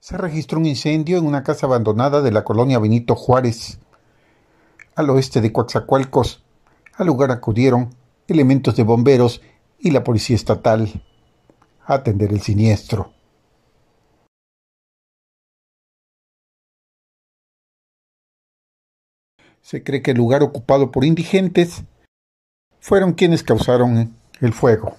se registró un incendio en una casa abandonada de la colonia Benito Juárez, al oeste de Coaxacualcos. Al lugar acudieron elementos de bomberos y la policía estatal a atender el siniestro. Se cree que el lugar ocupado por indigentes fueron quienes causaron el fuego.